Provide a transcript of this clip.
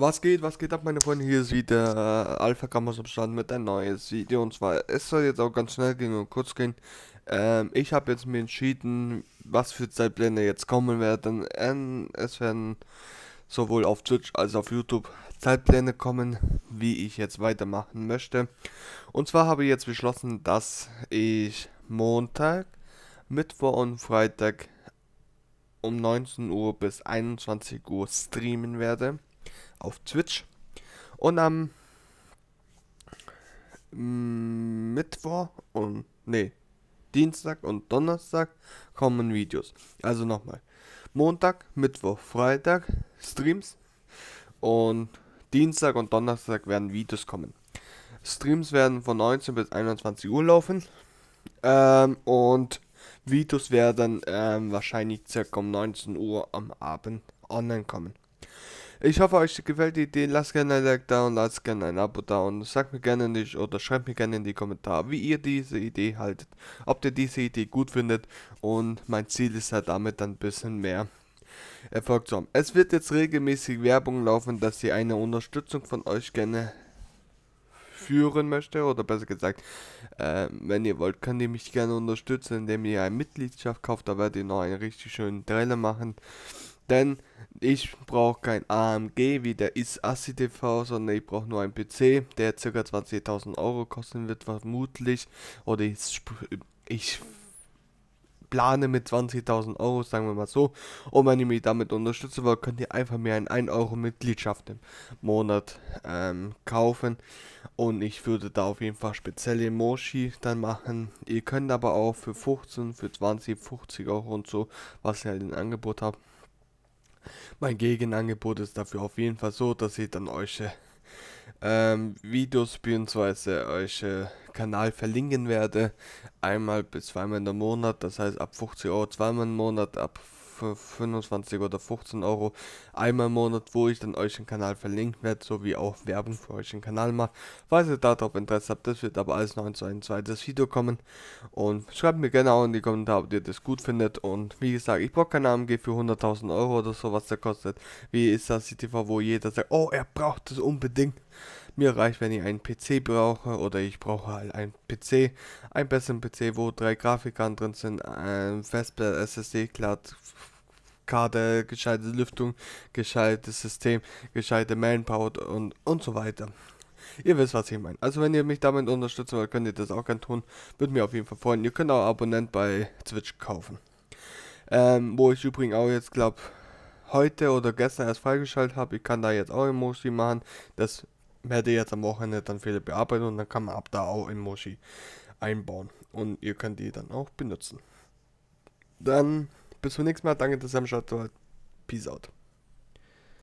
Was geht, was geht ab, meine Freunde? Hier sieht der äh, Alpha Campus am Stand mit ein neues Video. Und zwar, es soll jetzt auch ganz schnell gehen und kurz gehen. Ähm, ich habe jetzt mir entschieden, was für Zeitpläne jetzt kommen werden. Ähm, es werden sowohl auf Twitch als auch auf YouTube Zeitpläne kommen, wie ich jetzt weitermachen möchte. Und zwar habe ich jetzt beschlossen, dass ich Montag, Mittwoch und Freitag um 19 Uhr bis 21 Uhr streamen werde auf Twitch. Und am mm, Mittwoch und nee, Dienstag und Donnerstag kommen Videos. Also nochmal. Montag, Mittwoch, Freitag Streams und Dienstag und Donnerstag werden Videos kommen. Streams werden von 19 bis 21 Uhr laufen ähm, und Videos werden ähm, wahrscheinlich circa um 19 Uhr am Abend online kommen. Ich hoffe, euch gefällt die Idee. Lasst gerne ein Like da und lasst gerne ein Abo da und sagt mir gerne nicht oder schreibt mir gerne in die Kommentare, wie ihr diese Idee haltet, ob ihr diese Idee gut findet und mein Ziel ist halt damit dann ein bisschen mehr Erfolg zu haben. Es wird jetzt regelmäßig Werbung laufen, dass sie eine Unterstützung von euch gerne führen möchte oder besser gesagt, äh, wenn ihr wollt, könnt ihr mich gerne unterstützen, indem ihr eine Mitgliedschaft kauft. Da werdet ihr noch einen richtig schönen Trailer machen denn ich brauche kein AMG wie der IS-ASSI TV, sondern ich brauche nur einen PC, der ca. 20.000 Euro kosten wird, vermutlich. Oder ich, ich plane mit 20.000 Euro, sagen wir mal so. Und wenn ihr mich damit unterstützen wollt, könnt ihr einfach mir eine 1 Euro Mitgliedschaft im Monat ähm, kaufen. Und ich würde da auf jeden Fall spezielle Moshi dann machen. Ihr könnt aber auch für 15, für 20, 50 Euro und so, was ihr halt in Angebot habt, mein Gegenangebot ist dafür auf jeden Fall so, dass ich dann euch äh, ähm, Videos bzw. euch äh, Kanal verlinken werde. Einmal bis zweimal im Monat, das heißt ab 50 Euro zweimal im Monat, ab für 25 oder 15 Euro einmal im Monat, wo ich dann euch den Kanal verlinken werde, sowie auch Werbung für euch den Kanal mache, falls ihr darauf Interesse habt. Das wird aber alles noch zu ein zweites Video kommen und schreibt mir gerne auch in die Kommentare, ob ihr das gut findet und wie gesagt, ich brauche keinen AMG für 100.000 Euro oder so, was der kostet. Wie ist das die wo jeder sagt, oh, er braucht das unbedingt. Mir reicht, wenn ich einen PC brauche oder ich brauche halt einen PC, einen besseren PC, wo drei Grafikkarten drin sind, ein Festplatte, SSD, klar, Karte, gescheite Lüftung, gescheites System, gescheite Manpower und, und so weiter. Ihr wisst, was ich meine. Also wenn ihr mich damit unterstützen wollt, könnt ihr das auch gerne tun. Würde mir auf jeden Fall freuen. Ihr könnt auch Abonnent bei Twitch kaufen. Ähm, wo ich übrigens auch jetzt, glaube heute oder gestern erst freigeschaltet habe. Ich kann da jetzt auch Emoji machen. Das werde jetzt am Wochenende dann Fehler bearbeiten und dann kann man ab da auch Emoji einbauen. Und ihr könnt die dann auch benutzen. Dann bis zum nächsten Mal. Danke, dass ihr am Start wart. Peace out.